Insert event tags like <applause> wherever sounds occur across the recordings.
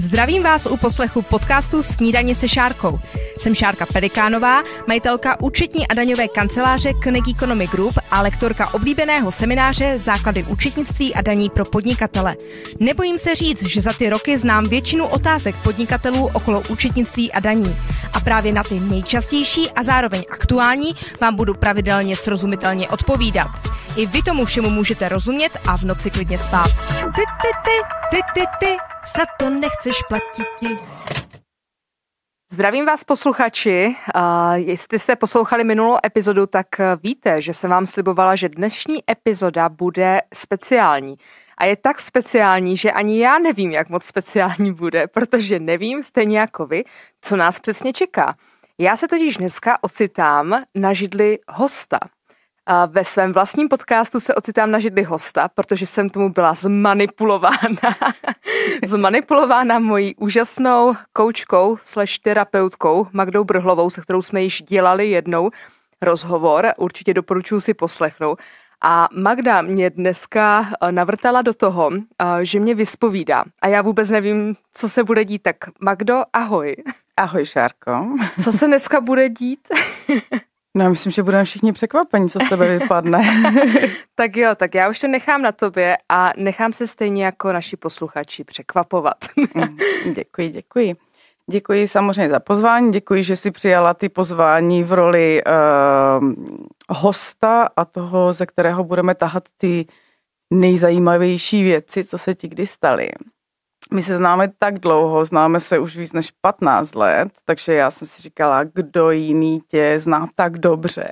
Zdravím vás u poslechu podcastu Snídaně se Šárkou. Jsem Šárka Pelikánová, majitelka účetní a daňové kanceláře Knek Economy Group a lektorka oblíbeného semináře Základy účetnictví a daní pro podnikatele. Nebojím se říct, že za ty roky znám většinu otázek podnikatelů okolo účetnictví a daní. A právě na ty nejčastější a zároveň aktuální vám budu pravidelně srozumitelně odpovídat. I vy tomu všemu můžete rozumět a v noci klidně spát. Ty, ty, ty, ty, ty, ty za to nechceš ti. Zdravím vás posluchači. Uh, jestli jste poslouchali minulou epizodu, tak eh, víte, že jsem vám slibovala, že dnešní epizoda bude speciální. A je tak speciální, že ani já nevím, jak moc speciální bude, protože nevím, stejně jako vy, co nás přesně čeká. Já se totiž dneska ocitám na židli hosta. A ve svém vlastním podcastu se ocitám na židli hosta, protože jsem tomu byla zmanipulována. <laughs> zmanipulována mojí úžasnou koučkou slash terapeutkou Magdou Brhlovou, se kterou jsme již dělali jednou rozhovor. Určitě doporučuji si poslechnout. A Magda mě dneska eh, navrtala do toho, eh, že mě vyspovídá. A já vůbec nevím, co se bude dít. Tak Magdo, ahoj. Ahoj, Šárko. Co se dneska bude dít? <laughs> No, já myslím, že budeme všichni překvapení, co z tebe vypadne. <laughs> tak jo, tak já už to nechám na tobě a nechám se stejně jako naši posluchači překvapovat. Mm, děkuji, děkuji. Děkuji samozřejmě za pozvání, děkuji, že jsi přijala ty pozvání v roli uh, hosta a toho, ze kterého budeme tahat ty nejzajímavější věci, co se ti kdy staly. My se známe tak dlouho, známe se už víc než 15 let, takže já jsem si říkala, kdo jiný tě zná tak dobře.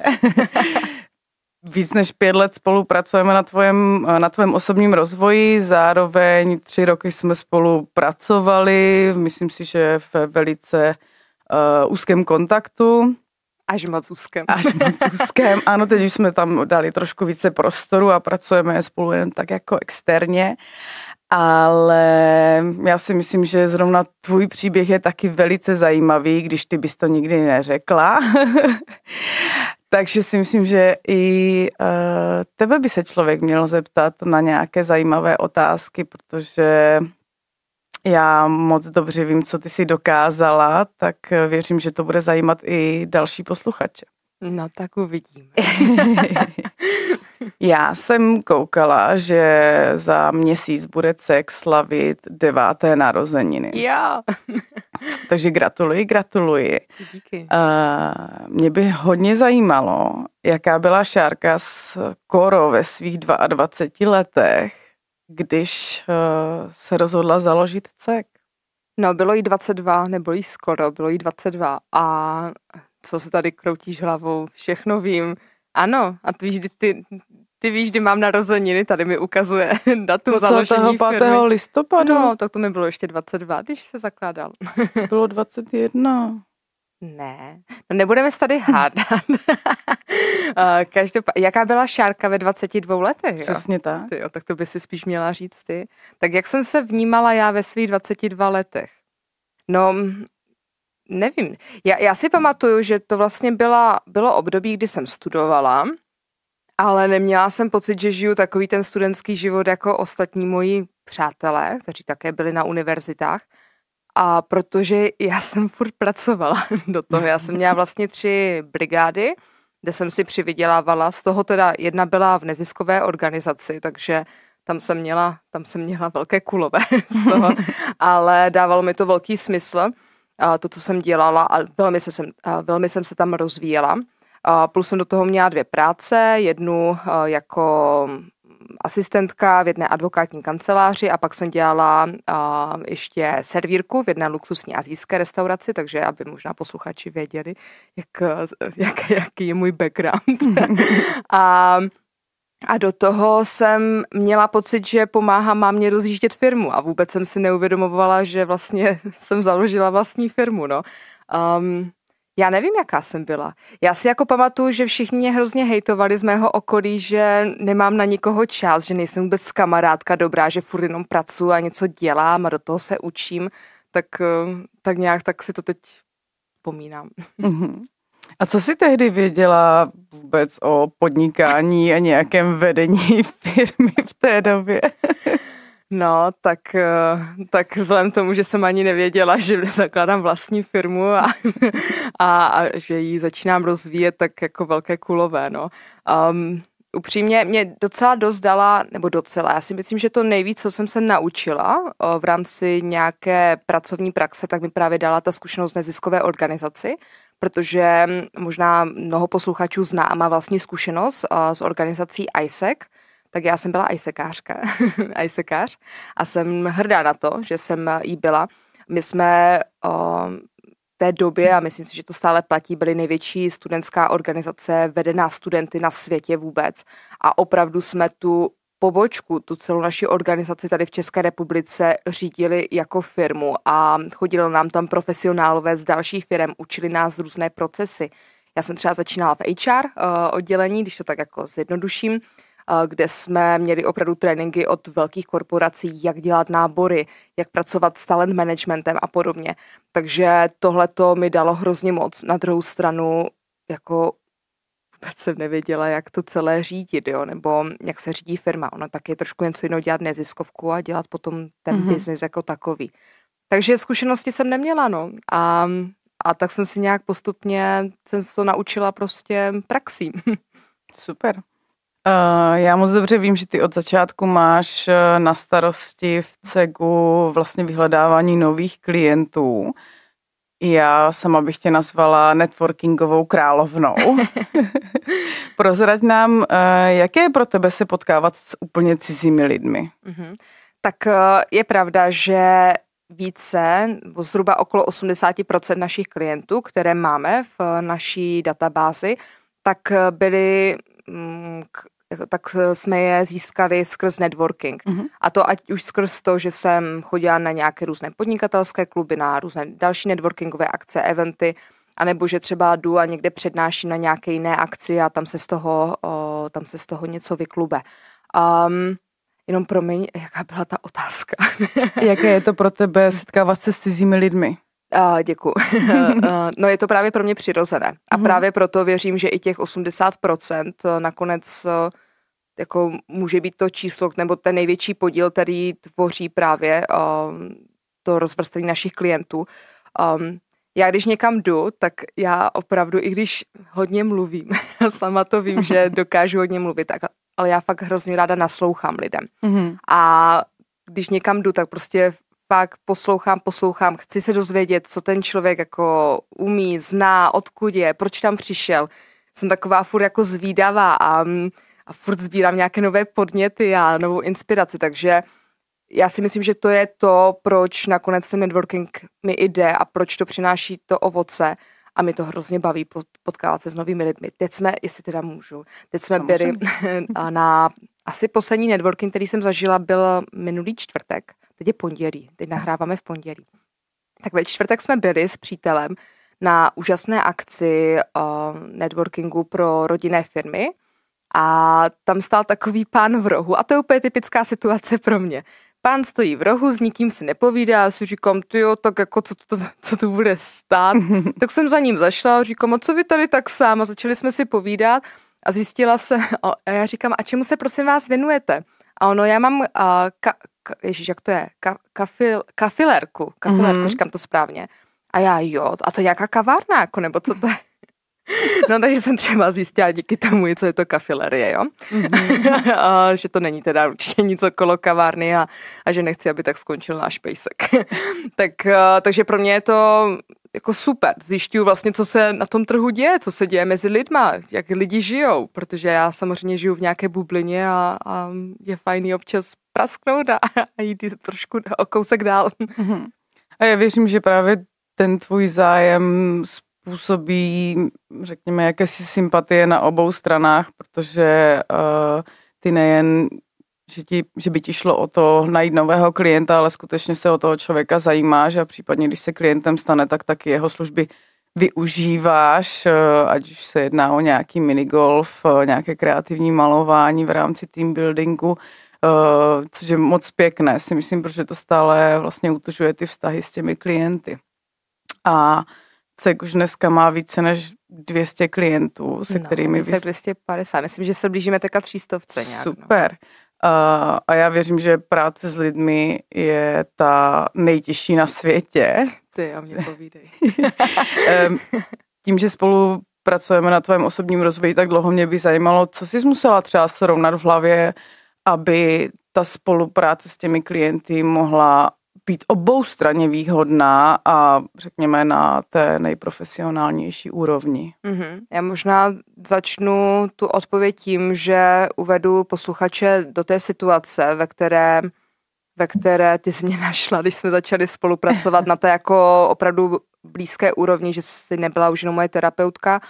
<laughs> víc než pět let spolupracujeme na tvojem, na tvojem osobním rozvoji, zároveň tři roky jsme spolu pracovali, myslím si, že v velice uh, úzkém kontaktu. Až moc úzkém. Až moc <laughs> úzkém, ano, teď už jsme tam dali trošku více prostoru a pracujeme spolu jen tak jako externě ale já si myslím, že zrovna tvůj příběh je taky velice zajímavý, když ty bys to nikdy neřekla. <laughs> Takže si myslím, že i eh, tebe by se člověk měl zeptat na nějaké zajímavé otázky, protože já moc dobře vím, co ty si dokázala, tak věřím, že to bude zajímat i další posluchače. No tak uvidíme. <laughs> <laughs> Já jsem koukala, že za měsíc bude Cek slavit deváté narozeniny. Já. <laughs> Takže gratuluji, gratuluji. Díky. Uh, mě by hodně zajímalo, jaká byla Šárka s Koro ve svých 22 letech, když uh, se rozhodla založit Cek. No, bylo jí 22, nebo jí skoro, bylo jí 22 a co se tady kroutíš hlavou, všechno vím. Ano, a ty víš, ty, ty víš, kdy mám narozeniny, tady mi ukazuje <laughs> datum to založení 5. firmy. listopadu? No, tak to mi bylo ještě 22, když se zakládal. <laughs> Bylo 21. Ne, no nebudeme se tady hádat. <laughs> Eh, Každopádně, jaká byla šárka ve 22 letech? Jo? Přesně tak. Ty, jo, tak to by si spíš měla říct ty. Tak jak jsem se vnímala já ve svých 22 letech? No, nevím. Já, já si pamatuju, že to vlastně byla, bylo období, kdy jsem studovala, ale neměla jsem pocit, že žiju takový ten studentský život jako ostatní moji přátelé, kteří také byli na univerzitách. A protože já jsem furt pracovala <laughs> do toho, já jsem měla vlastně tři brigády, kde jsem si přivydělávala. Z toho teda jedna byla v neziskové organizaci, takže tam jsem měla, tam jsem měla velké kulové <laughs> z toho, ale dávalo mi to velký smysl, to, co jsem dělala a velmi, se jsem, velmi jsem se tam rozvíjela. Plus jsem do toho měla dvě práce, jednu eh, jako mm, asistentka v jedné advokátní kanceláři a pak jsem dělala eh, ještě servírku v jedné luxusní azijské restauraci, takže aby možná posluchači věděli, jak, eh, jak, jaký je můj background. <laughs> a, a do toho jsem měla pocit, že pomáhám mámě rozjíždět firmu a vůbec jsem si neuvědomovala, že vlastně <laughs> jsem založila vlastní firmu. No. Um, já nevím, jaká jsem byla. Já si jako pamatuju, že všichni mě hrozně hejtovali z mého okolí, že nemám na nikoho čas, že nejsem vůbec kamarádka dobrá, že furt jenom pracuji a něco dělám a do toho se učím. Tak, eh, tak nějak tak si to teď pomínám. Mm-hmm. A co jsi tehdy věděla vůbec o podnikání a nějakém vedení <laughs> firmy v té době? No, tak, eh, tak vzhledem tomu, že jsem ani nevěděla, že zakládám vlastní firmu a, <laughs> a, a že ji začínám rozvíjet, tak jako velké kulové, no. Um, upřímně mě docela dost dala, nebo docela, já si myslím, že to nejvíc, co jsem se naučila eh, v rámci nějaké pracovní praxe, tak mi právě dala ta zkušenost neziskové organizaci, protože hm, možná mnoho posluchačů zná a má vlastní zkušenost eh, s organizací ISEC, tak já jsem byla ajsekářka, <laughs> ajsekář a jsem hrdá na to, že jsem jí byla. My jsme um, té době, a myslím si, že to stále platí, byly největší studentská organizace vedená studenty na světě vůbec. A opravdu jsme tu pobočku, tu celou naši organizaci tady v České republice řídili jako firmu a chodili nám tam profesionálové z dalších firm, učili nás různé procesy. Já jsem třeba začínala v HR uh, oddělení, když to tak jako zjednoduším, kde jsme měli opravdu tréninky od velkých korporací, jak dělat nábory, jak pracovat s talent managementem a podobně. Takže tohle to mi dalo hrozně moc. Na druhou stranu, jako vůbec jsem nevěděla, jak to celé řídit, jo, nebo jak se řídí firma. Ono tak je trošku něco jiného dělat neziskovku a dělat potom ten mm-hmm. biznis jako takový. Takže zkušenosti jsem neměla, no. A, a tak jsem si nějak postupně, jsem se to naučila prostě praxí. <laughs> Super. Eh, já moc dobře vím, že ty od začátku máš eh, na starosti v CEGu vlastně vyhledávání nových klientů. Já sama bych tě nazvala networkingovou královnou. <laughs> Prozrať nám, eh, jaké je pro tebe se potkávat s úplně cizími lidmi? Mhm. Tak je pravda, že více, zhruba okolo 80% našich klientů, které máme v naší databázi, tak byli mm, jako tak eh, jsme je získali skrz networking. Mm-hmm. A to ať už skrz to, že jsem chodila na nějaké různé podnikatelské kluby, na různé další networkingové akce, eventy, anebo že třeba jdu a někde přednáším na nějaké jiné akci a tam se z toho, o, tam se z toho něco vyklube. Um, jenom promiň, jaká byla ta otázka. Jaké je to pro tebe setkávat se s cizími lidmi? Uh, děkuji. <laughs> no je to právě pro mě přirozené. A mm-hmm. právě proto věřím, že i těch 80% eh, nakonec eh, jako může být to číslo, nebo ten největší podíl, který tvoří právě um, to rozvrstvení našich klientů. Um, já když někam jdu, tak já opravdu, i když hodně mluvím, <laughs> sama to vím, že <laughs> dokážu hodně mluvit, tak, ale já fakt hrozně ráda naslouchám lidem. Mm-hmm. A když někam jdu, tak prostě pak poslouchám, poslouchám, chci se dozvědět, co ten člověk jako umí, zná, odkud je, proč tam přišel. Jsem taková furt jako zvídavá a, mm, a furt sbírám nějaké nové podněty a novou inspiraci, takže já si myslím, že to je to, proč nakonec ten networking mi jde a proč to přináší to ovoce a mi to hrozně baví potkávat se s novými lidmi. Teď jsme, jestli teda můžu, teď jsme byli na, <laughs> na asi poslední networking, který jsem zažila, byl minulý čtvrtek teď je pondělí, teď nahráváme v pondělí. Tak ve čtvrtek jsme byli s přítelem na úžasné akci uh, networkingu pro rodinné firmy a tam stál takový pán v rohu a to je úplně typická situace pro mě. Pán stojí v rohu, s nikým si nepovídá, a si říkám, ty jo, tak jako co to, co tu bude stát. <laughs> tak jsem za ním zašla a říkám, a co vy tady tak sám? A začali jsme si povídat a zjistila se, <laughs> a já říkám, a čemu se prosím vás věnujete? A ono, já mám, uh, ka, ka, ježíš, jak to je, ka, kafil, kafilerku, kafilerku, mm-hmm. říkám to správně. A já, jo, a to je jaká kavárna, jako, nebo co to je? No takže jsem třeba zjistila díky tomu, co je to kafilerie, jo? Mm-hmm. <laughs> a, že to není teda určitě nic okolo kavárny a, a že nechci, aby tak skončil náš pejsek. <laughs> tak, a, eh, takže pro mě je to jako super. Zjišťuju vlastně, co se na tom trhu děje, co se děje mezi lidma, jak lidi žijou, protože já samozřejmě žiju v nějaké bublině a, a je fajný občas prasknout a, a jít trošku o kousek dál. Mhm. A já věřím, že právě ten tvůj zájem působí, řekněme, jakési sympatie na obou stranách, protože uh, ty nejen, že, ti, že by ti šlo o to najít nového klienta, ale skutečně se o toho člověka zajímáš a případně, když se klientem stane, tak taky jeho služby využíváš, uh, ať už se jedná o nějaký minigolf, uh, nějaké kreativní malování v rámci team buildingu, uh, což je moc pěkné, si myslím, protože to stále vlastně utužuje ty vztahy s těmi klienty. A uh, Cek už dneska má více než 200 klientů, se no, kterými... Více vys... 250, myslím, že se blížíme teďka 300 ceně. No. Super. No. A, a já věřím, že práce s lidmi je ta nejtěžší na světě. Ty a mě <laughs> povídej. Tím, že spolu pracujeme na tvém osobním rozvoji, tak dlouho mě by zajímalo, co jsi musela třeba srovnat v hlavě, aby ta spolupráce s těmi klienty mohla být obou straně výhodná a řekněme na té nejprofesionálnější úrovni. Mm-hmm. Já možná začnu tu odpověď tím, že uvedu posluchače do té situace, ve které ve které ty jsi mě našla, když jsme začali spolupracovat na té jako opravdu blízké úrovni, že jsi nebyla už jenom moje terapeutka,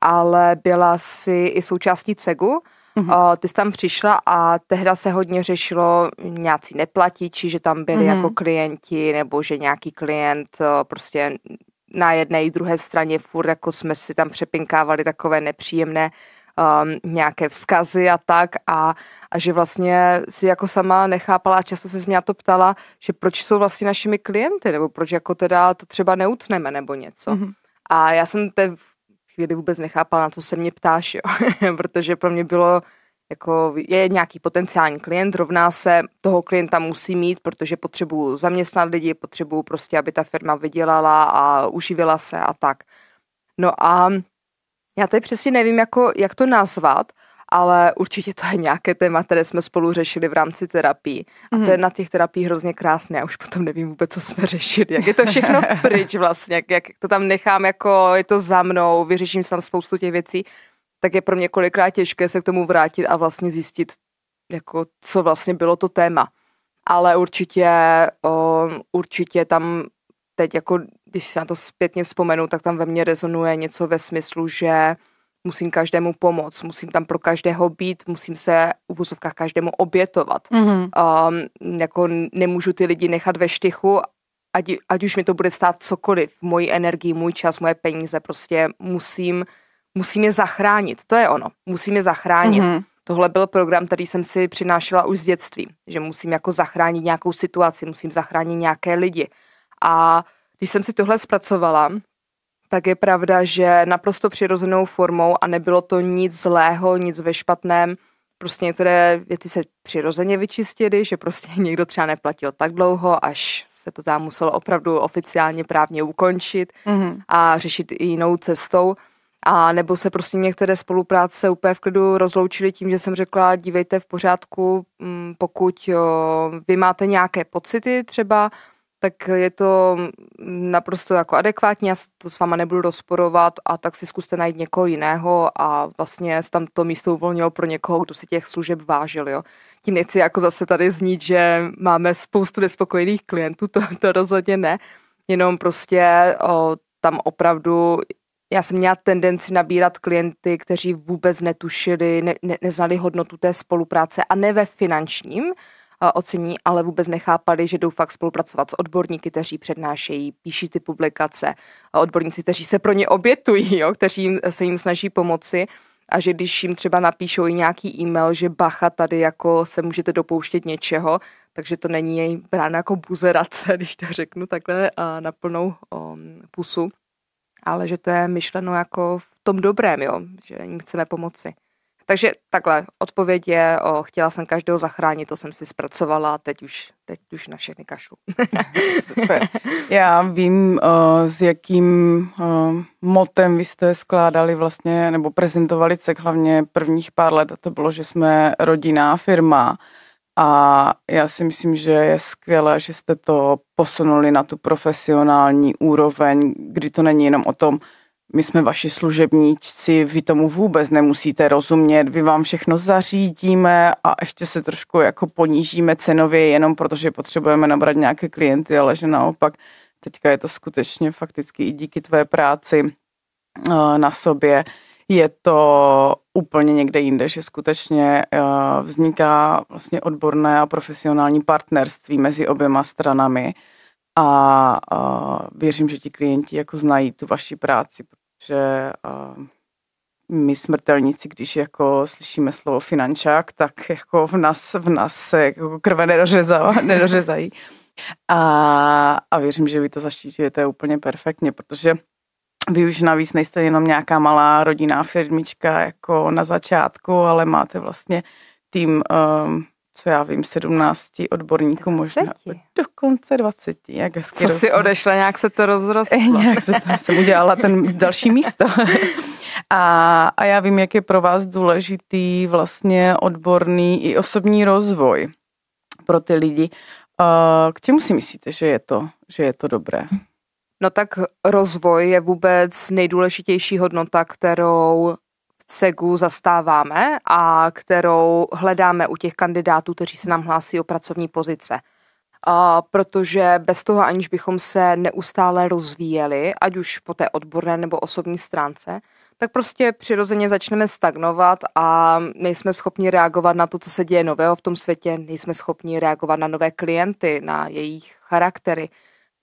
ale byla si i součástí CEGu, Mm-hmm. Uh, ty jsi tam přišla a tehda se hodně řešilo nějací neplatiči, že tam byli mm-hmm. jako klienti nebo že nějaký klient uh, prostě na jedné i druhé straně furt jako jsme si tam přepinkávali takové nepříjemné um, nějaké vzkazy a tak a, a že vlastně si jako sama nechápala a často se mě na to ptala, že proč jsou vlastně našimi klienty nebo proč jako teda to třeba neutneme nebo něco. Mm-hmm. A já jsem te, chvíli vůbec nechápala, na co se mě ptáš, jo. <laughs> protože pro mě bylo jako je nějaký potenciální klient, rovná se, toho klienta musí mít, protože potřebuju zaměstnat lidi, potřebuju prostě, aby ta firma vydělala a uživila se a tak. No a já tady přesně nevím, jako, jak to nazvat, ale určitě to je nějaké téma, které jsme spolu řešili v rámci terapii. A to je mhm. na těch terapiích hrozně krásné. Já už potom nevím vůbec, co jsme řešili. Jak je to všechno <laughs> pryč vlastně, jak, jak to tam nechám, jako je to za mnou, vyřeším tam spoustu těch věcí, tak je pro mě kolikrát těžké se k tomu vrátit a vlastně zjistit, jako co vlastně bylo to téma. Ale určitě, o, um, určitě tam teď jako, když se na to zpětně vzpomenu, tak tam ve mně rezonuje něco ve smyslu, že musím každému pomoct, musím tam pro každého být, musím se v úzovkách každému obětovat. Mm-hmm. Um, jako nemůžu ty lidi nechat ve štychu, ať, ať už mi to bude stát cokoliv, moji energii, můj čas, moje peníze, prostě musím, musím je zachránit. To je ono, musím je zachránit. Mm-hmm. Tohle byl program, který jsem si přinášela už z dětství, že musím jako zachránit nějakou situaci, musím zachránit nějaké lidi. A když jsem si tohle zpracovala, tak je pravda, že naprosto přirozenou formou a nebylo to nic zlého, nic ve špatném, prostě některé věci se přirozeně vyčistily, že prostě <laughs> někdo třeba neplatil tak dlouho, až se to tam muselo opravdu oficiálně právně ukončit mm-hmm. a řešit i jinou cestou. A nebo se prostě některé spolupráce úplně v klidu rozloučily tím, že jsem řekla, dívejte v pořádku, mm, pokud jo, vy máte nějaké pocity třeba, tak je to naprosto jako adekvátní, já to s váma nebudu rozporovat a tak si zkuste najít někoho jiného a vlastně tam to místo uvolnilo pro někoho, kdo si těch služeb vážil, jo. Tím nechci jako zase tady znít, že máme spoustu nespokojených klientů, to, to rozhodně ne, jenom prostě o, tam opravdu já jsem měla tendenci nabírat klienty, kteří vůbec netušili, ne, ne, neznali hodnotu té spolupráce a ne ve finančním, ocení, ale vůbec nechápali, že jdou fakt spolupracovat s odborníky, kteří přednášejí, píší ty publikace, odborníci, kteří se pro ně obětují, jo, kteří jim, se jim snaží pomoci a že když jim třeba napíšou i nějaký e-mail, že bacha, tady jako se můžete dopouštět něčeho, takže to není jej brána jako buzerace, <laughs> když to řeknu takhle na plnou um, pusu, ale že to je myšleno jako v tom dobrém, jo, že jim chceme pomoci. Takže takhle, odpověď je, o, chtěla jsem každého zachránit, to jsem si zpracovala, teď už, teď už na všechny kašlu. <laughs> Super. Já vím, o, eh, s jakým o, eh, motem vy jste skládali vlastně, nebo prezentovali cek hlavně prvních pár let, a to bylo, že jsme rodinná firma. A já si myslím, že je skvělé, že jste to posunuli na tu profesionální úroveň, kdy to není jenom o tom, my jsme vaši služebníci, vy tomu vůbec nemusíte rozumět, vy vám všechno zařídíme a ještě se trošku jako ponížíme cenově jenom protože potřebujeme nabrat nějaké klienty, ale že naopak teďka je to skutečně fakticky i díky tvé práci eh, na sobě, je to úplně někde jinde, že skutečně eh, vzniká vlastně odborné a profesionální partnerství mezi oběma stranami a, a věřím, že ti klienti jako znají tu vaši práci, protože a, my smrtelníci, když jako slyšíme slovo finančák, tak jako v nás, v nás se jako krve nedořezá, <laughs> nedořezají. A, a věřím, že vy to zaštítujete úplně perfektně, protože vy už navíc nejste jenom nějaká malá rodinná firmička jako na začátku, ale máte vlastně tým um, co já vím, 17 odborníků 20. možná. Dokonce 20, jak hezky. Co rozumím. si odešla, nějak se to rozrostlo. <laughs> nějak se, já jsem udělala ten další místo. <laughs> A, a já vím, jak je pro vás důležitý vlastně odborný i osobní rozvoj pro ty lidi. K čemu si myslíte, že je to, že je to dobré? No tak rozvoj je vůbec nejdůležitější hodnota, kterou CEGu zastáváme a kterou hledáme u těch kandidátů, kteří se nám hlásí o pracovní pozice. A protože bez toho, aniž bychom se neustále rozvíjeli, ať už po té odborné nebo osobní stránce, tak prostě přirozeně začneme stagnovat a nejsme schopni reagovat na to, co se děje nového v tom světě, nejsme schopni reagovat na nové klienty, na jejich charaktery.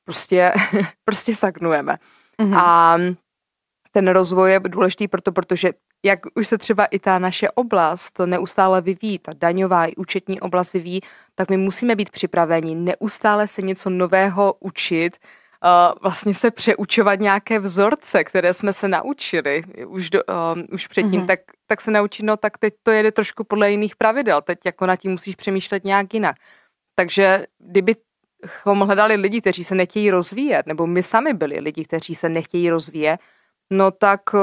Prostě, <laughs> prostě stagnujeme. Mm-hmm. A ten rozvoj je důležitý proto, protože jak už se třeba i ta naše oblast neustále vyvíjí, ta daňová i účetní oblast vyvíjí, tak my musíme být připraveni neustále se něco nového učit, eh, vlastně se přeučovat nějaké vzorce, které jsme se naučili už, do, um, už předtím, mm-hmm. tak, tak se naučit, no tak teď to jede trošku podle jiných pravidel, teď jako na tím musíš přemýšlet nějak jinak. Takže kdyby hledali lidi, kteří se nechtějí rozvíjet, nebo my sami byli lidi, kteří se nechtějí rozvíjet, no tak eh,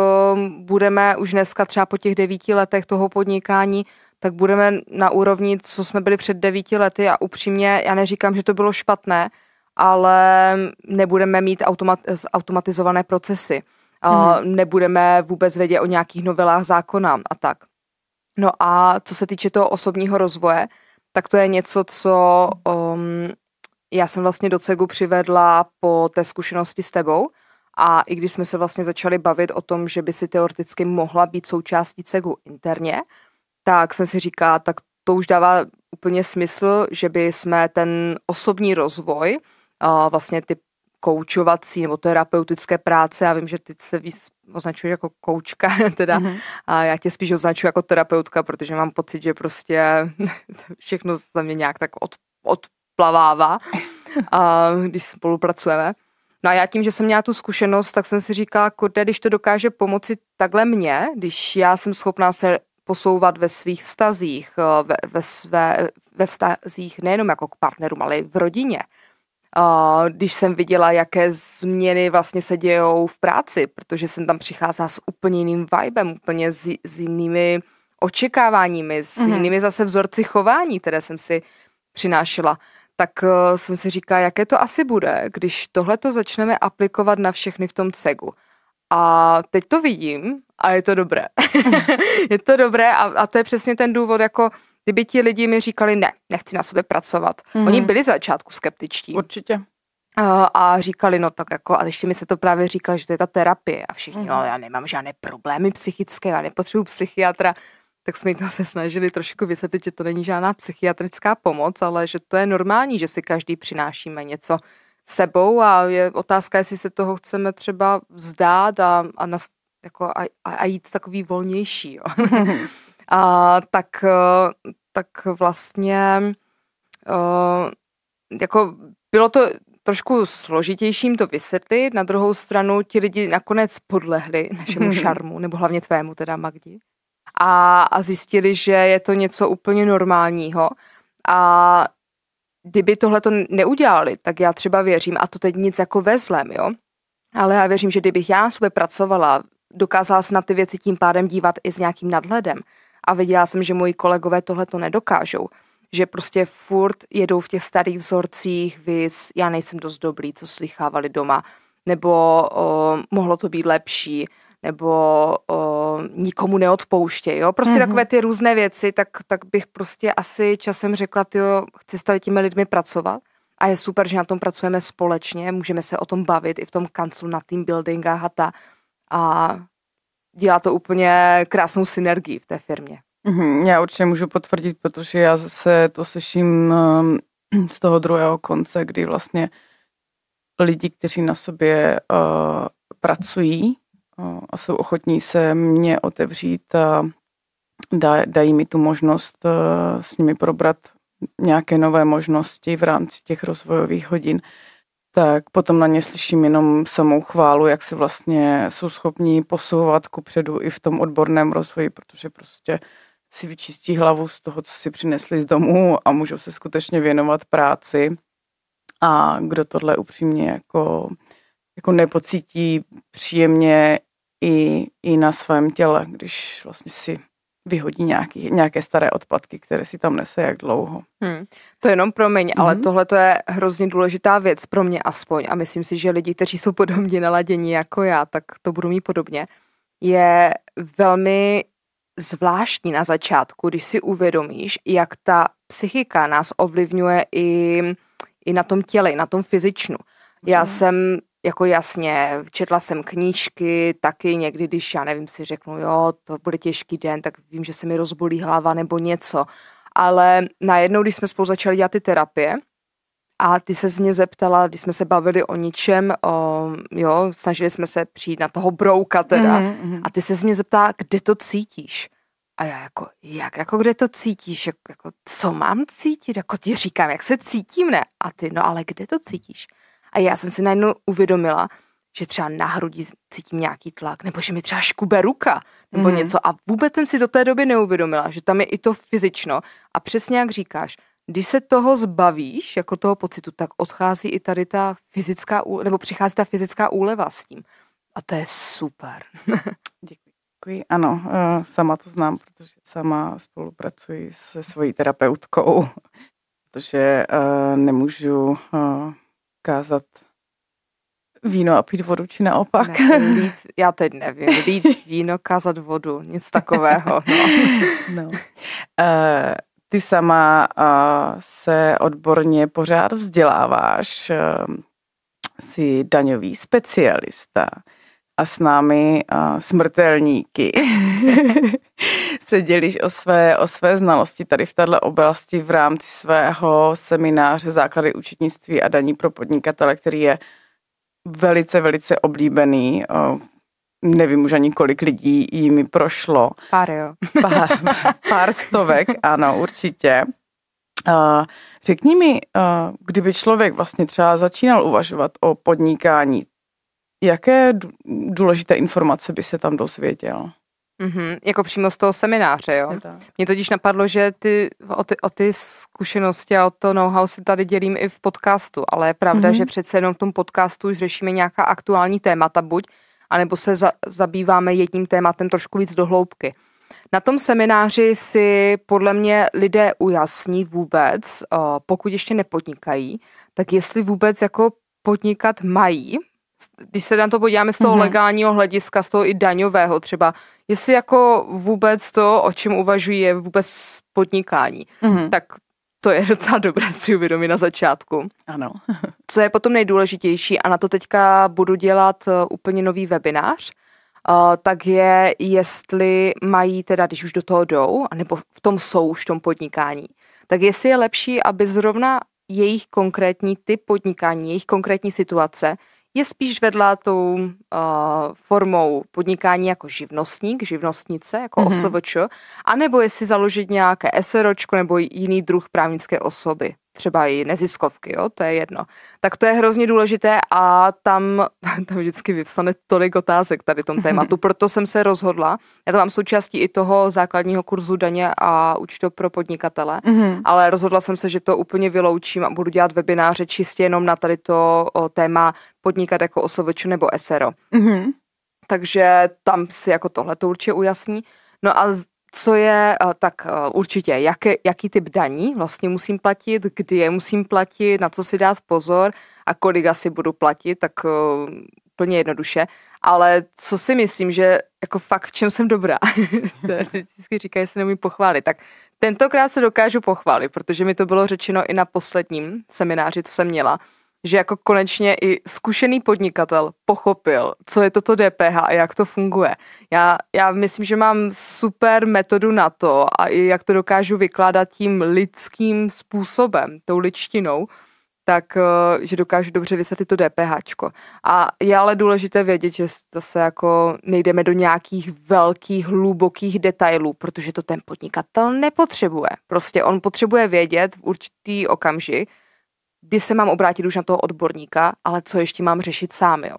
budeme už dneska třeba po těch devíti letech toho podnikání, tak budeme na úrovni, co jsme byli před devíti lety a upřímně, já neříkám, že to bylo špatné, ale nebudeme mít automat- automatizované procesy. Hmm. Nebudeme vůbec vědět o nějakých novelách zákona a tak. No a co se týče toho osobního rozvoje, tak to je něco, co um, já jsem vlastně do CEGu přivedla po té zkušenosti s tebou, a i když jsme se vlastně začali bavit o tom, že by si teoreticky mohla být součástí CEGu interně, tak jsem si říká, tak to už dává úplně smysl, že by jsme ten osobní rozvoj, vlastně ty koučovací nebo terapeutické práce, já vím, že ty se víc označuješ jako koučka, <laughs> teda mm-hmm. a já tě spíš označuji jako terapeutka, protože mám pocit, že prostě <laughs> všechno za mě nějak tak od, odplavává, <laughs> a, když spolupracujeme. No a já tím, že jsem měla tu zkušenost, tak jsem si říkala, kurde, když to dokáže pomoci takhle mně, když já jsem schopná se posouvat ve svých vztazích, eh, ve, ve, své, ve vztazích nejenom jako k partnerům, ale i v rodině. Eh, když jsem viděla, jaké změny vlastně se dějou v práci, protože jsem tam přicházela s úplně jiným vibem, úplně s, s jinými očekáváními, s mm-hmm. jinými zase vzorci chování, které jsem si přinášela tak eh, jsem si říká, jaké to asi bude, když tohle to začneme aplikovat na všechny v tom cegu. A teď to vidím a je to dobré. <laughs> je to dobré a, a to je přesně ten důvod, jako kdyby ti lidi mi říkali, ne, nechci na sobě pracovat. Mm-hmm. Oni byli začátku skeptičtí. Určitě eh, a říkali, no tak jako, a ještě mi se to právě říkalo, že to je ta terapie a všichni, mm. no já nemám žádné problémy psychické, já nepotřebuji psychiatra tak jsme to se snažili trošku vysvětlit, že to není žádná psychiatrická pomoc, ale že to je normální, že si každý přinášíme něco sebou a je otázka, jestli se toho chceme třeba vzdát a, a, nas, jako a, a jít takový volnější. Jo. <laughs> a, tak, eh, tak vlastně uh, jako bylo to trošku složitějším to vysvětlit, na druhou stranu ti lidi nakonec podlehli našemu <laughs> šarmu, nebo hlavně tvému teda Magdi a, a zjistili, že je to něco úplně normálního. A kdyby tohle to neudělali, tak já třeba věřím, a to teď nic jako ve jo, ale já věřím, že kdybych já na sobě pracovala, dokázala se na ty věci tím pádem dívat i s nějakým nadhledem a viděla jsem, že moji kolegové tohle to nedokážou, že prostě furt jedou v těch starých vzorcích, vys, já nejsem dost dobrý, co slychávali doma, nebo o, mohlo to být lepší, nebo o, nikomu neodpouštěj, Jo? Prostě mm-hmm. takové ty různé věci, tak, tak bych prostě asi časem řekla, jo, chci s těmi lidmi pracovat. A je super, že na tom pracujeme společně, můžeme se o tom bavit i v tom kanclu na team building a hata A dělá to úplně krásnou synergii v té firmě. Mm-hmm, já určitě můžu potvrdit, protože já zase to slyším ehm, z toho druhého konce, kdy vlastně lidi, kteří na sobě uh, pracují, No, a jsou ochotní se mě otevřít a dají mi tu možnost eh, s nimi probrat nějaké nové možnosti v rámci těch rozvojových hodin, tak potom na ně slyším jenom samou chválu, jak se vlastně jsou schopní posouvat ku předu i v tom odborném rozvoji, protože prostě si vyčistí hlavu z toho, co si přinesli z domu a můžou se skutečně věnovat práci. A kdo tohle upřímně jako, jako nepocítí příjemně i, i na svém těle, když vlastně si vyhodí nějaký, nějaké staré odpadky, které si tam nese jak dlouho. Hmm. To je jenom promiň, hmm. ale mhm. tohle to je hrozně důležitá věc pro mě aspoň a myslím si, že lidi, kteří jsou podobně naladění jako já, tak to budou mít podobně. Je velmi zvláštní na začátku, když si uvědomíš, jak ta psychika nás ovlivňuje i, i na tom těle, i na tom fyzičnu. Já mhm. jsem jako jasně, četla jsem knížky, taky někdy, když já nevím, si řeknu, jo, to bude těžký den, tak vím, že se mi rozbolí hlava nebo něco. Ale najednou, když jsme spolu začali dělat ty terapie, a ty se z mě zeptala, když jsme se bavili o ničem, o, jo, snažili jsme se přijít na toho brouka teda, mm-hmm. a ty se z mě zeptala, kde to cítíš? A já jako, jak, jako kde to cítíš? Jako, jako, co mám cítit? Jako ti říkám, jak se cítím, ne? A ty, no ale kde to cítíš? A já jsem si najednou uvědomila, že třeba na hrudi cítím nějaký tlak, nebo že mi třeba škube ruka, nebo mm. něco. A vůbec jsem si do té doby neuvědomila, že tam je i to fyzično. A přesně jak říkáš, když se toho zbavíš, jako toho pocitu, tak odchází i tady ta fyzická, nebo přichází ta fyzická úleva s tím. A to je super. <laughs> Děkuji. Ano, eh, sama to znám, protože sama spolupracuji se svojí terapeutkou, <laughs> protože eh, nemůžu eh, kázat víno a pít vodu, či naopak? Ne, lít, <laughs> já teď nevím, lít víno, kázat vodu, nic takového. No. <laughs> no. Uh, ty sama uh, se odborně pořád vzděláváš, uh, jsi daňový specialista a s námi uh, smrtelníky. <laughs> se dělíš o své, o své znalosti tady v této oblasti v rámci svého semináře Základy účetnictví a daní pro podnikatele, který je velice, velice oblíbený. Nevím už ani kolik lidí jimi prošlo. Pár jo. <laughs> Pár, pár stovek, ano, určitě. Řekni mi, kdyby člověk vlastně třeba začínal uvažovat o podnikání, jaké důležité informace by se tam dozvěděl? Mm-hmm, jako přímo z toho semináře, jo. Mně totiž napadlo, že ty o, ty o ty zkušenosti a o to know-how si tady dělím i v podcastu, ale je pravda, mm-hmm. že přece jenom v tom podcastu už řešíme nějaká aktuální témata buď, anebo se za, zabýváme jedním tématem trošku víc dohloubky. Na tom semináři si podle mě lidé ujasní vůbec, eh, pokud ještě nepodnikají, tak jestli vůbec jako podnikat mají, když se na to podíváme z toho mm-hmm. legálního hlediska, z toho i daňového třeba, jestli jako vůbec to, o čem uvažuji, je vůbec podnikání, mm-hmm. tak to je docela dobré si uvědomit na začátku. Ano. <laughs> Co je potom nejdůležitější, a na to teďka budu dělat eh, úplně nový webinář, eh, tak je, jestli mají teda, když už do toho jdou, nebo v tom jsou už v tom podnikání, tak jestli je lepší, aby zrovna jejich konkrétní typ podnikání, jejich konkrétní situace je spíš vedla tou uh, formou podnikání jako živnostník, živnostnice, jako mm-hmm. osovočo, anebo jestli založit nějaké SROčko nebo jiný druh právnické osoby třeba i neziskovky, jo, to je jedno. Tak to je hrozně důležité a tam, <laughs> tam vždycky vyvstane tolik otázek tady tom tématu, <laughs> proto jsem se rozhodla. Já to mám součástí i toho základního kurzu daně a účto pro podnikatele, mm-hmm. ale rozhodla jsem se, že to úplně vyloučím a budu dělat webináře čistě jenom na tady to o, téma podnikat jako osobeč nebo SRO. Mm-hmm. Takže tam si jako tohle to určitě ujasní. No a co je, eh, tak eh, určitě, jak, jaký typ daní vlastně musím platit, kdy je musím platit, na co si dát pozor a kolik asi budu platit, tak eh, úplně jednoduše. Ale co si myslím, že jako fakt v čem jsem dobrá, <laughs> to vždycky říkají, že se nemůžu pochválit, tak tentokrát se dokážu pochválit, protože mi to bylo řečeno i na posledním semináři, co jsem měla, že jako konečně i zkušený podnikatel pochopil, co je toto DPH a jak to funguje. Já, já myslím, že mám super metodu na to a i jak to dokážu vykládat tím lidským způsobem, tou ličtinou, tak eh, že dokážu dobře vysvětlit to DPH. A je ale důležité vědět, že zase jako nejdeme do nějakých velkých, hlubokých detailů, protože to ten podnikatel nepotřebuje. Prostě on potřebuje vědět v určitý okamžik, kdy se mám obrátit už na toho odborníka, ale co ještě mám řešit sám, jo?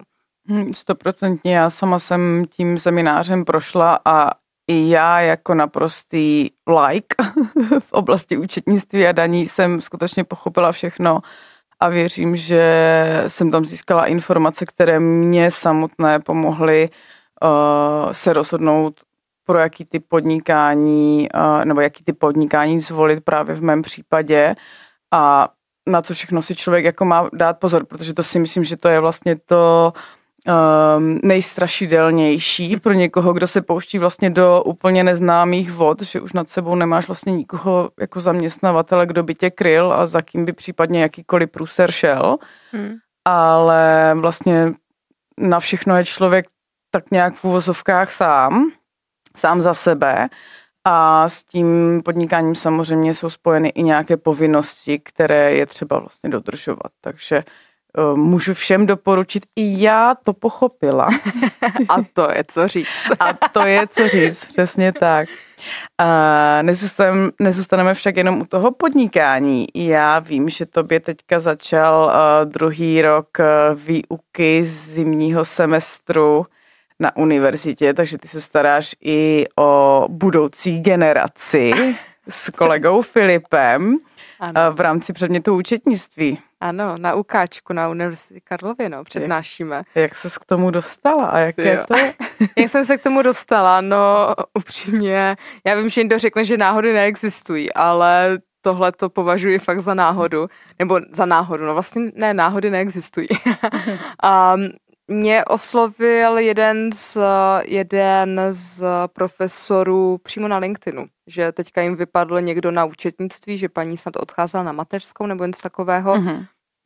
Hm, stoprocentně, já sama jsem tím seminářem prošla a i já jako naprostý like <laughs> v oblasti účetnictví a daní jsem skutečně pochopila všechno a věřím, že jsem tam získala informace, které mě samotné pomohly uh, se rozhodnout, pro jaký typ podnikání, uh, nebo jaký typ podnikání zvolit právě v mém případě. A na co všechno si člověk jako má dát pozor, protože to si myslím, že to je vlastně to um, nejstrašidelnější pro někoho, kdo se pouští vlastně do úplně neznámých vod, že už nad sebou nemáš vlastně nikoho jako zaměstnavatele, kdo by tě kryl a za kým by případně jakýkoliv průser šel. Hmm. Ale vlastně na všechno je člověk tak nějak v uvozovkách sám, sám za sebe a s tím podnikáním samozřejmě jsou spojeny i nějaké povinnosti, které je třeba vlastně dodržovat. Takže eh, můžu všem doporučit, i já to pochopila. <laughs> A to je co říct. A to je co říct, přesně tak. Uh, eh, nezůstaneme, nezůstaneme však jenom u toho podnikání. Já vím, že tobě teďka začal eh, druhý rok výuky zimního semestru na univerzitě, takže ty se staráš i o budoucí generaci s kolegou <laughs> Filipem ano. Eh, v rámci předmětu účetnictví. Ano, na ukáčku na Univerzitě Karlově, no, přednášíme. Jak, jak ses k tomu dostala a jak je to? <laughs> jak jsem se k tomu dostala? No, upřímně, já vím, že někdo řekne, že náhody neexistují, ale tohle to považuji fakt za náhodu, nebo za náhodu, no vlastně ne, náhody neexistují. um, <laughs> Mě oslovil jeden z, jeden z profesorů přímo na LinkedInu, že teďka jim vypadl někdo na účetnictví, že paní snad odcházela na mateřskou nebo něco takového. Mm-hmm.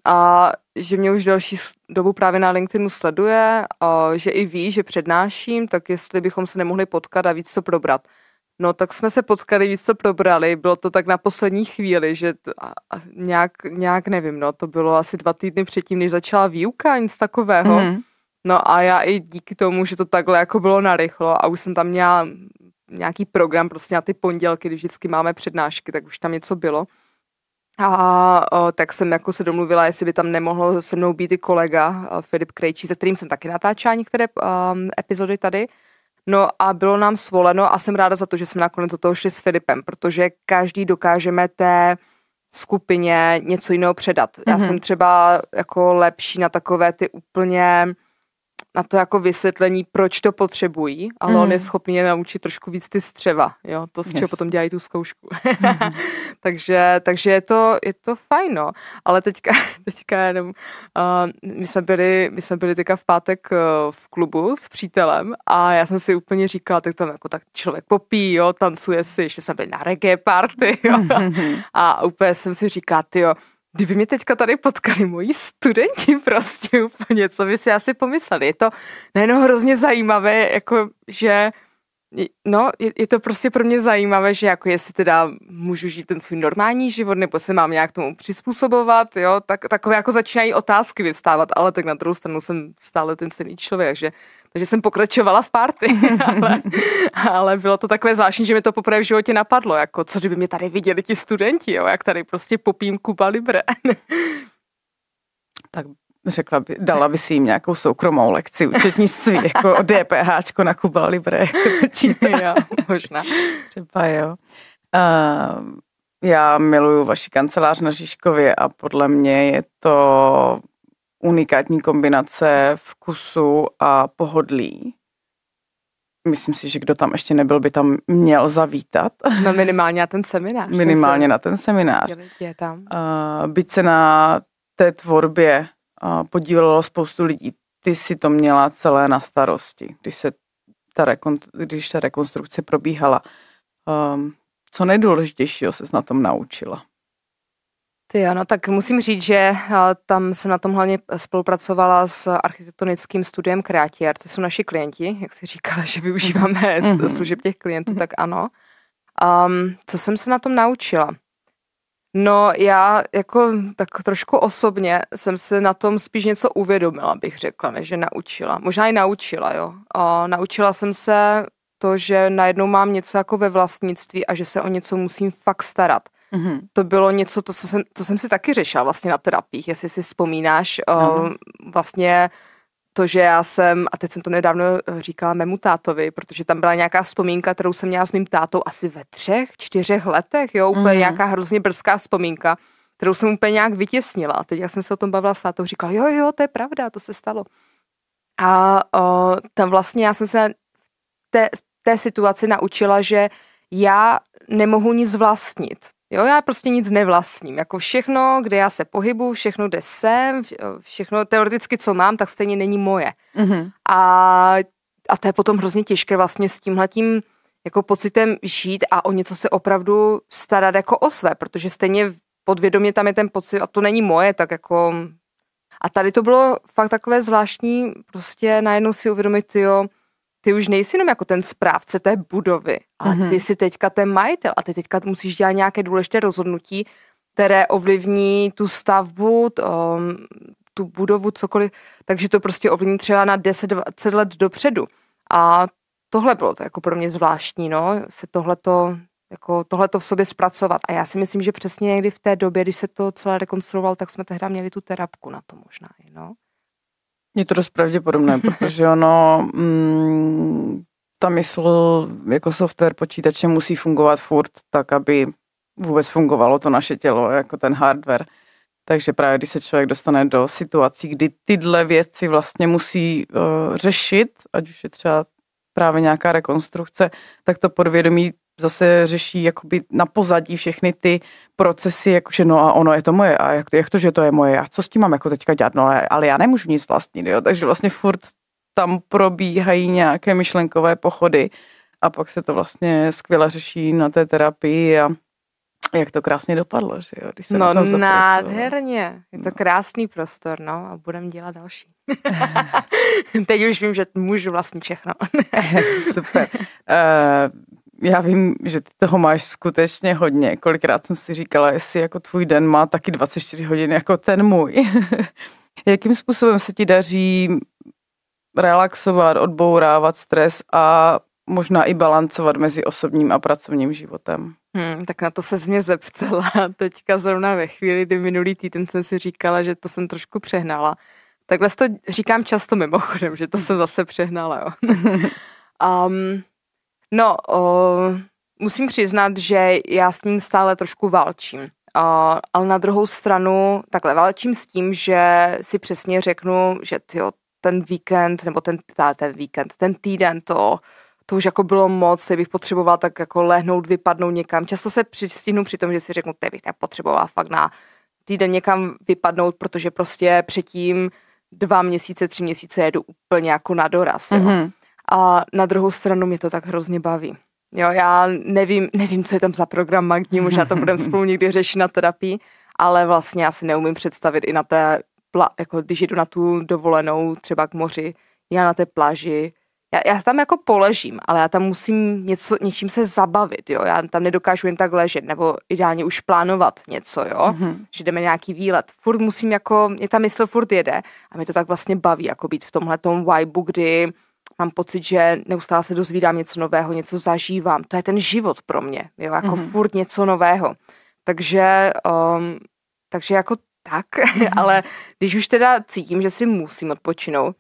A že mě už další dobu právě na LinkedInu sleduje, a že i ví, že přednáším, tak jestli bychom se nemohli potkat a víc co probrat. No, tak jsme se potkali, víc co probrali, bylo to tak na poslední chvíli, že t- a, nějak, nějak nevím, no, to bylo asi dva týdny předtím, než začala výuka, nic takového. Mm-hmm. No a já i díky tomu, že to takhle jako bylo narychlo a už jsem tam měla nějaký program prostě na ty pondělky, když vždycky máme přednášky, tak už tam něco bylo. A o, tak jsem jako se domluvila, jestli by tam nemohl se mnou být i kolega eh, Filip Krejčí, se kterým jsem taky natáčela některé um, epizody tady. No a bylo nám svoleno a jsem ráda za to, že jsme nakonec do toho šli s Filipem, protože každý dokážeme té skupině něco jiného předat. Mm-hmm. Já mhm. jsem třeba jako lepší na takové ty úplně na to jako vysvětlení, proč to potřebují, ale mm. on je mm. schopný je naučit trošku víc ty střeva, jo, to, z yes. čeho potom dělají tu zkoušku. mm. <laughs> takže, takže je to, je to fajno. No. Ale teďka, <laughs> teďka jenom, uh, my jsme byli, my jsme byli teďka v pátek uh, v klubu s přítelem a já jsem si úplně říkala, tak tam jako tak člověk popí, jo, tancuje si, že jsme byli na reggae party, jo. Mm-hmm. a úplně jsem si říkala, jo, Kdyby mě teďka tady potkali moji studenti <laughs> prostě úplně, co by si asi pomysleli. Je to nejenom hrozně zajímavé, jako že No, je, je to prostě pro mě zajímavé, že jako jestli teda můžu žít ten svůj normální život, nebo se mám nějak tomu přizpůsobovat, jo, tak takové jako začínají otázky vyvstávat, ale tak na druhou stranu jsem stále ten stejný člověk, takže, takže jsem pokračovala v party, <laughs> ale, ale bylo to takové zvláštní, že mi to poprvé v životě napadlo, jako co kdyby mě tady viděli ti studenti, jo, jak tady prostě popím Kuba Libre. <laughs> tak řekla by, dala by si jim nějakou soukromou lekci účetnictví, <laughs> jako o DPH na Kuba Libre, jako jo, možná. Třeba jo. Uh, já miluju vaši kancelář na Žižkově a podle mě je to unikátní kombinace vkusu a pohodlí. Myslím si, že kdo tam ještě nebyl, by tam měl zavítat. No minimálně na ten seminář. Minimálně na ten seminář. Je tam. Uh, byť se na té tvorbě podílelo spoustu lidí. Ty si to měla celé na starosti, když, se ta, rekon, když ta rekonstrukce probíhala. Um, co nejdůležitějšího se na tom naučila? Ty ano, tak musím říct, že eh, tam jsem na tom hlavně eh, spolupracovala s architektonickým studiem Kreatier, to jsou naši klienti, jak se říkala, že využíváme mm-hmm. <laughs> služeb těch klientů, mhm. tak ano. Um, co jsem se na tom naučila? No já jako tak trošku osobně jsem se na tom spíš něco uvědomila, bych řekla, než že naučila. Možná i naučila, jo. A naučila jsem se to, že najednou mám něco jako ve vlastnictví a že se o něco musím fakt starat. Mm-hmm. To bylo něco, to, co jsem, to jsem si taky řešila vlastně na terapiích, jestli si vzpomínáš, mm-hmm. o, vlastně to, že já jsem, a teď jsem to nedávno eh, říkala mému tátovi, protože tam byla nějaká vzpomínka, kterou jsem měla s mým tátou asi ve třech, čtyřech letech, jo, úplně mm. nějaká hrozně brzká vzpomínka, kterou jsem úplně nějak vytěsnila. teď, já jsem se o tom bavila s tátou, říkala, jo, jo, to je pravda, to se stalo. A o, tam vlastně já jsem se v té, v té situaci naučila, že já nemohu nic vlastnit. Jo, já prostě nic nevlastním. Jako všechno, kde já se pohybu, všechno, kde jsem, eh, všechno teoreticky, co mám, tak stejně není moje. Mm-hmm. A, a to je potom hrozně těžké vlastně s tímhletím jako pocitem žít a o něco se opravdu starat jako o své, protože stejně podvědomě tam je ten pocit, a to není moje, tak jako... A tady to bylo fakt takové zvláštní, prostě najednou si uvědomit, jo, ty už nejsi jenom jako ten správce té budovy, ale mm-hmm. ty jsi teďka ten majitel a ty teďka musíš dělat nějaké důležité rozhodnutí, které ovlivní tu stavbu, t, um, tu budovu, cokoliv, takže to prostě ovlivní třeba na 10-20 let dopředu. A tohle bylo to jako pro mě zvláštní, no, se tohleto, jako tohleto v sobě zpracovat. A já si myslím, že přesně někdy v té době, když se to celé rekonstruovalo, tak jsme tehdy měli tu terapku na to možná, no. Je to dost pravděpodobné, <laughs> protože ono, mm, ta mysl jako software počítače musí fungovat furt tak, aby vůbec fungovalo to naše tělo, jako ten hardware. Takže právě když se člověk dostane do situací, kdy tyhle věci vlastně musí uh, řešit, ať už je třeba právě nějaká rekonstrukce, tak to podvědomí zase řeší jakoby na pozadí všechny ty procesy, jakože no a ono je to moje a jak, to jak to, že to je moje a co s tím mám jako teďka dělat, no ale já nemůžu nic vlastnit, jo, takže vlastně furt tam probíhají nějaké myšlenkové pochody a pak se to vlastně skvěle řeší na té terapii a jak to krásně dopadlo, že jo? Když no na nádherně, je to no. krásný prostor, no a budem dělat další. <laughs> Teď už vím, že můžu vlastně všechno. <laughs> Super. Uh, já vím, že ty toho máš skutečně hodně. Kolikrát jsem si říkala, jestli jako tvůj den má taky 24 hodin jako ten můj. <laughs> Jakým způsobem se ti daří relaxovat, odbourávat stres a možná i balancovat mezi osobním a pracovním životem? Hmm, tak na to se mě zeptala <laughs> teďka zrovna ve chvíli, kdy minulý týden jsem si říkala, že to jsem trošku přehnala. Takhle to říkám často mimochodem, že to jsem zase přehnala. Jo. um, <laughs> No, uh, musím přiznat, že já s ním stále trošku válčím. Uh, ale na druhou stranu, takhle válčím s tím, že si přesně řeknu, že tyjo, ten víkend, nebo ten, tá, ten víkend, ten týden to, to už jako bylo moc, bych potřebovala tak jako lehnout, vypadnout někam. Často se přistihnu při tom, že si řeknu, že bych tak potřebovala fakt na týden někam vypadnout, protože prostě předtím dva měsíce, tři měsíce jedu úplně jako na doraz. Mm-hmm. Jo. Mhm. A na druhou stranu mě to tak hrozně baví. Jo, já nevím, nevím, co je tam za program magní, možná to budeme spolu někdy řešit na terapii, ale vlastně já si neumím představit i na té, pla- jako když jdu na tu dovolenou třeba k moři, já na té pláži, já, já tam jako poležím, ale já tam musím něco, něčím se zabavit, jo, já tam nedokážu jen tak ležet, nebo ideálně už plánovat něco, jo, mm-hmm. že jdeme nějaký výlet, furt musím jako, je ta mysl furt jede a mě to tak vlastně baví, jako být v tomhle tom vibe, kdy mám pocit, že neustále se dozvídám něco nového, něco zažívám. To je ten život pro mě, jo, jako mm-hmm. furt něco nového. Takže, um, takže jako tak, mm-hmm. <laughs> ale když už teda cítím, že si musím odpočinout,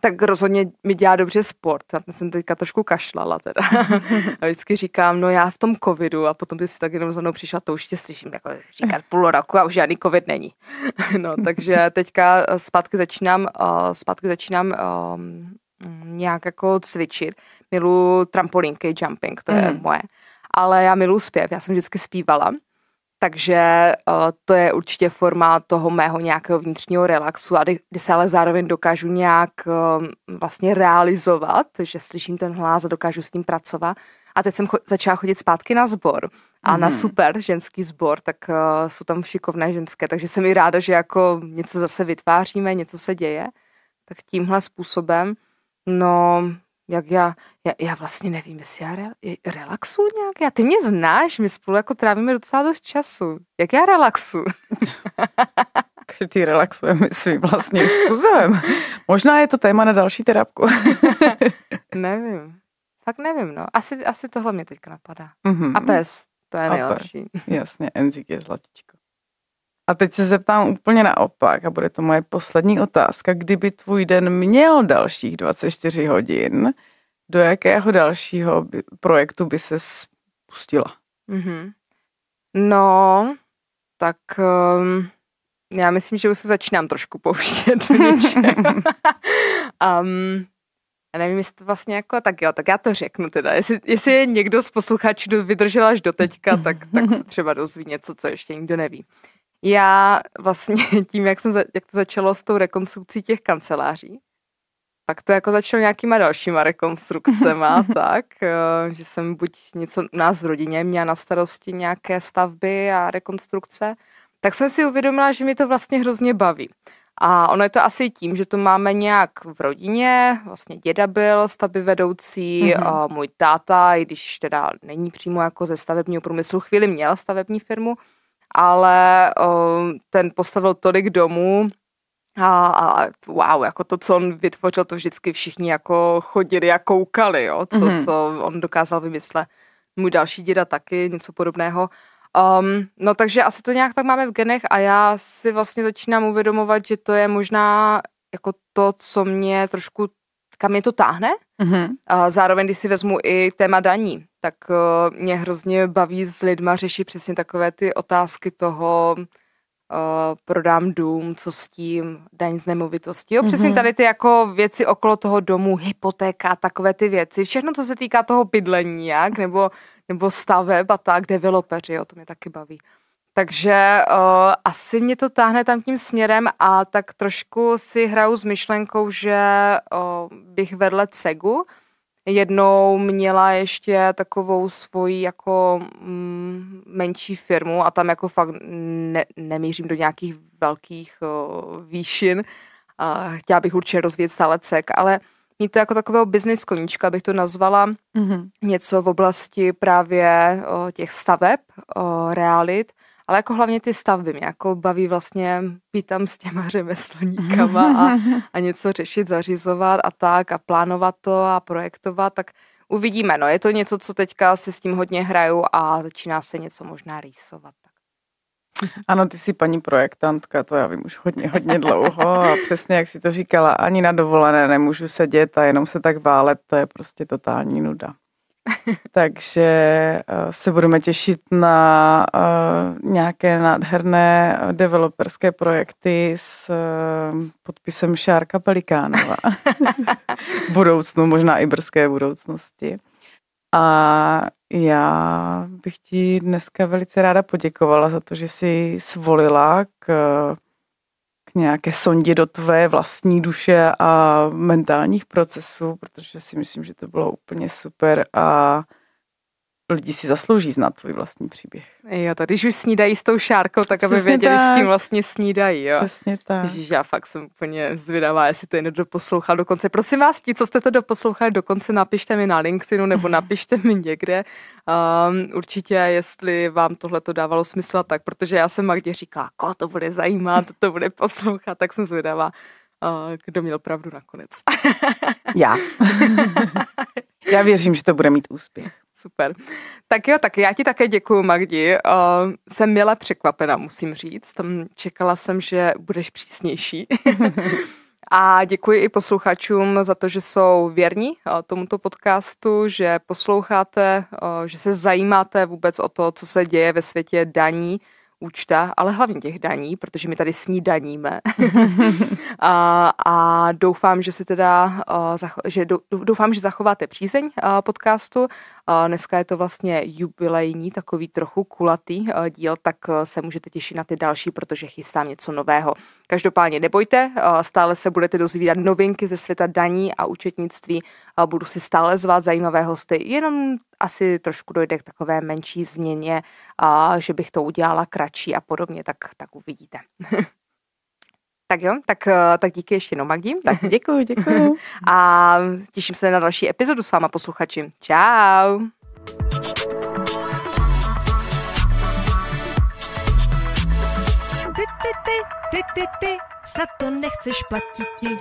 tak rozhodně mi dělá dobře sport. Já jsem teďka trošku kašlala teda. Mhm. <laughs> A vždycky říkám, no já v tom covidu a potom ty si tak jenom za mnou přišla, to už tě slyším jako říkat mhm. půl roku a už žádný covid není. <laughs> No, takže mhm. teďka eh, zpátky začínám, eh, zpátky začínám ehm, Mm, nějak jako cvičit. milu trampolinky, jumping, to mm. je mhm. moje. Ale já milu zpěv, já jsem vždycky zpívala. Takže uh, to je určitě forma toho mého nějakého vnitřního relaxu, a kdy, se ale zároveň dokážu nějak uh, vlastně realizovat, že slyším ten hlas a dokážu s ním pracovat. A teď jsem cho- začala chodit zpátky na sbor a mm. na mhm. super ženský sbor, tak uh, jsou tam šikovné ženské, takže jsem i ráda, že jako něco zase vytváříme, něco se děje. Tak tímhle způsobem No, jak já, já, já vlastně nevím, jestli já re, relaxuju nějak. Já, ty mě znáš, my spolu jako trávíme docela dost času. Jak já relaxu? <laughs> Každý my svým vlastním způsobem. Možná je to téma na další terapku. <laughs> nevím. Fakt nevím, no. Asi, asi tohle mě teďka napadá. Mm-hmm. A pes, to je nejlepší. Pes. Jasně, Enzik je zlatičko. A teď se zeptám úplně naopak a bude to moje poslední otázka. Kdyby tvůj den měl dalších 24 hodin, do jakého dalšího by, projektu by se spustila? Mm-hmm. No, tak um, já myslím, že už se začínám trošku pouštět do um, <laughs> ehm, já nevím, jestli to vlastně jako, tak jo, tak já to řeknu teda. Jestli, jestli je někdo z posluchačů vydržel až do teďka, tak, tak se třeba dozví něco, co ještě nikdo neví. Já vlastně <laughs> tím, jak, jsem za, jak to začalo s tou rekonstrukcí těch kanceláří, pak to jako začalo nějakýma dalšíma rekonstrukcema, <laughs> tak, eh, že jsem buď něco u nás v rodině měla na starosti nějaké stavby a rekonstrukce, tak jsem si uvědomila, že mi to vlastně hrozně baví. A ono je to asi tím, že to máme nějak v rodině, vlastně děda byl vedoucí, mm-hmm. můj táta, i když teda není přímo jako ze stavebního průmyslu, chvíli měl stavební firmu, ale ehm, ten postavil tolik domů, a, a wow, jako to, co on vytvořil, to vždycky všichni jako chodili a koukali, jo, co, mm-hmm. co on dokázal vymyslet. Můj další děda taky něco podobného. Um, no takže asi to nějak tak máme v genech a já si vlastně začínám uvědomovat, že to je možná jako to, co mě trošku, kam mě to táhne. Mm-hmm. A zároveň, když si vezmu i téma daní, tak eh, mě hrozně baví s lidma řešit přesně takové ty otázky toho, Uh, prodám dům, co s tím, daň z nemovitosti. Jo, přesně mhm. tady ty jako věci okolo toho domu, hypotéka, takové ty věci, všechno, co se týká toho bydlení, jak, nebo, nebo staveb a tak, developeři, jo, to mě taky baví. Takže uh, asi mě to táhne tam tím směrem a tak trošku si hraju s myšlenkou, že uh, bych vedle CEGu, Jednou měla ještě takovou svoji jako mm, menší firmu a tam jako fakt ne, nemířím do nějakých velkých výšin. A chtěla bych určitě rozvíjet stále cek, ale mít to jako takového business koníčka, bych to nazvala mm-hmm. něco v oblasti právě těch staveb, realit ale jako hlavně ty stavby mě jako baví vlastně být tam s těma <laughs> řemeslníkama a, <laughs> a něco řešit, zařizovat a tak a plánovat to a projektovat, tak uvidíme. No je to něco, co teďka se s tím hodně hraju a začíná se něco možná rýsovat. <laughs> Ano, ty jsi paní projektantka, to já vím už hodně, hodně dlouho a přesně jak si to říkala, ani na dovolené nemůžu sedět a jenom se tak válet, to je prostě totální nuda. <laughs> Takže eh, se budeme těšit na eh, nějaké nádherné eh, developerské projekty s podpisem Šárka Pelikánova. <laughs> Budoucnu, možná i brzké budoucnosti. A já bych ti dneska velice ráda poděkovala za to, že jsi svolila k nějaké sondě do tvé vlastní duše a mentálních procesů, protože si myslím, že to bylo úplně super a lidi si zaslouží znát tvůj vlastní příběh. Jo, to když už snídají s tou šárkou, tak Přesně aby věděli, tak. s kým vlastně snídají. Jo? Přesně tak. Ježíš, já fakt jsem úplně zvědavá, jestli to někdo do konce. Prosím vás, ti, co jste to doposlouchali dokonce, napište mi na LinkedInu nebo <laughs> napište mi někde. Um, určitě, jestli vám tohle to dávalo smysl a tak, protože já jsem Magdě říkala, ko to bude zajímat, to bude poslouchat, tak jsem zvědavá, uh, kdo měl pravdu nakonec. já. <laughs> <laughs> Já věřím, že to bude mít úspěch. Super. Tak jo, tak já ti také děkuji, Magdi. Uh, jsem mile překvapena, musím říct. Tam čekala jsem, že budeš přísnější. <laughs> A děkuji i posluchačům za to, že jsou věrní tomuto podcastu, že posloucháte, že se zajímáte vůbec o to, co se děje ve světě daní účta, ale hlavně těch daní, protože my tady daníme. <laughs> a, a doufám, že se teda, že doufám, že zachováte přízeň podcastu. Dneska je to vlastně jubilejní, takový trochu kulatý díl, tak se můžete těšit na ty další, protože chystám něco nového. Každopádně nebojte, stále se budete dozvídat novinky ze světa daní a účetnictví. Budu si stále zvát zajímavé hosty, jenom asi trošku dojde k takové menší změně, a že bych to udělala kratší a podobně, tak, tak uvidíte. <laughs> Tak jo, tak, tak díky ještě jednou, Magdím. Tak děkuji, děkuji. <laughs> A těším se na další epizodu s váma, posluchači. Čau. Ty, ty, ty, ty, ty, ty, snad to nechceš ti.